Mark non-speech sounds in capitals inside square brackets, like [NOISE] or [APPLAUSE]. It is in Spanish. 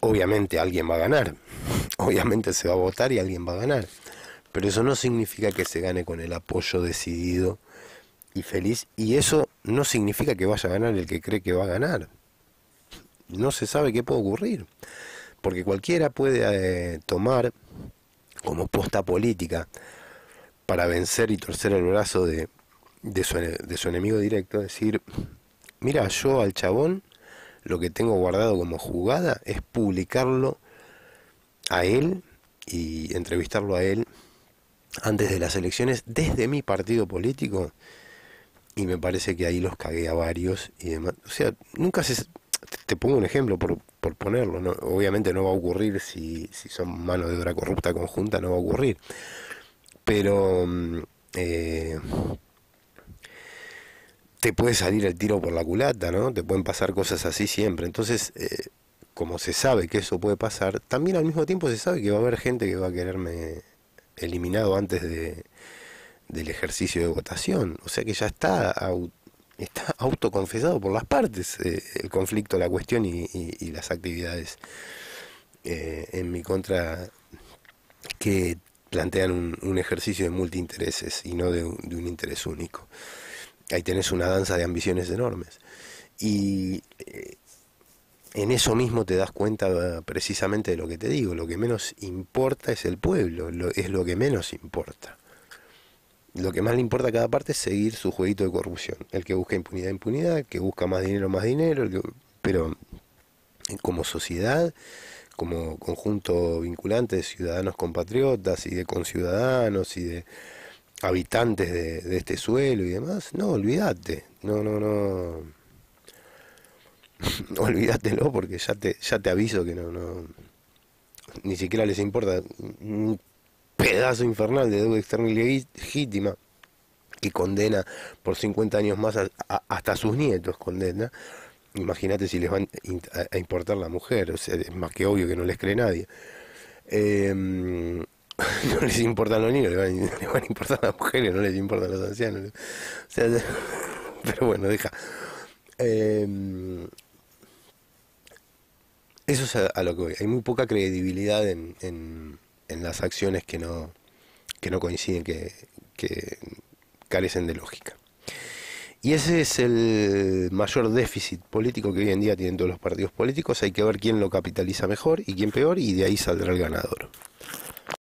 obviamente alguien va a ganar, [LAUGHS] obviamente se va a votar y alguien va a ganar, pero eso no significa que se gane con el apoyo decidido y feliz, y eso no significa que vaya a ganar el que cree que va a ganar. No se sabe qué puede ocurrir, porque cualquiera puede eh, tomar como posta política para vencer y torcer el brazo de, su, de su enemigo directo, decir, mira, yo al chabón lo que tengo guardado como jugada es publicarlo a él y entrevistarlo a él antes de las elecciones desde mi partido político y me parece que ahí los cagué a varios y demás. O sea, nunca se... Te pongo un ejemplo por, ponerlo, obviamente no va a ocurrir si, son mano de obra corrupta conjunta, no va a ocurrir. Pero mm, eh, te puede salir el tiro por la culata, ¿no? Te pueden pasar cosas así siempre. Entonces, eh, como se sabe que eso puede pasar, también al mismo tiempo se sabe que va a haber gente que va a quererme eliminado antes de, del ejercicio de votación. O sea que ya está, está autoconfesado por las partes eh, el conflicto, la cuestión y, las actividades eh, en mi contra que plantean un, ejercicio de multiintereses y no de un interés único ahí tenés una danza de ambiciones enormes. Y eh, en eso mismo te das cuenta ah, precisamente de lo que te digo, lo que menos importa es el pueblo, es lo que menos importa. Lo que más le importa a cada parte es seguir su jueguito de corrupción. El que busca impunidad, impunidad, el que busca más dinero, más dinero, el pero eh, como sociedad, como conjunto vinculante de ciudadanos compatriotas y de conciudadanos y de habitantes de, este suelo y demás, no, olvídate, no, no, no, [LAUGHS] olvídatelo porque ya te, ya te aviso que no, no, ni siquiera les importa un pedazo infernal de deuda externa legítima que condena por 50 años más hasta sus nietos condena. Imagínate si les van a importar la mujer, o sea, es más que obvio que no les cree nadie. Em, [LAUGHS] no les importan los niños, les van, les van a importar las mujeres, no les importan los ancianos. [LAUGHS] pero bueno, deja. Em, eso es a, lo que voy. Hay muy poca credibilidad en, en, las acciones que no, que no coinciden, que, que carecen de lógica. Y ese es el mayor déficit político que hoy en día tienen todos los partidos políticos. Hay que ver quién lo capitaliza mejor y quién peor, y de ahí saldrá el ganador.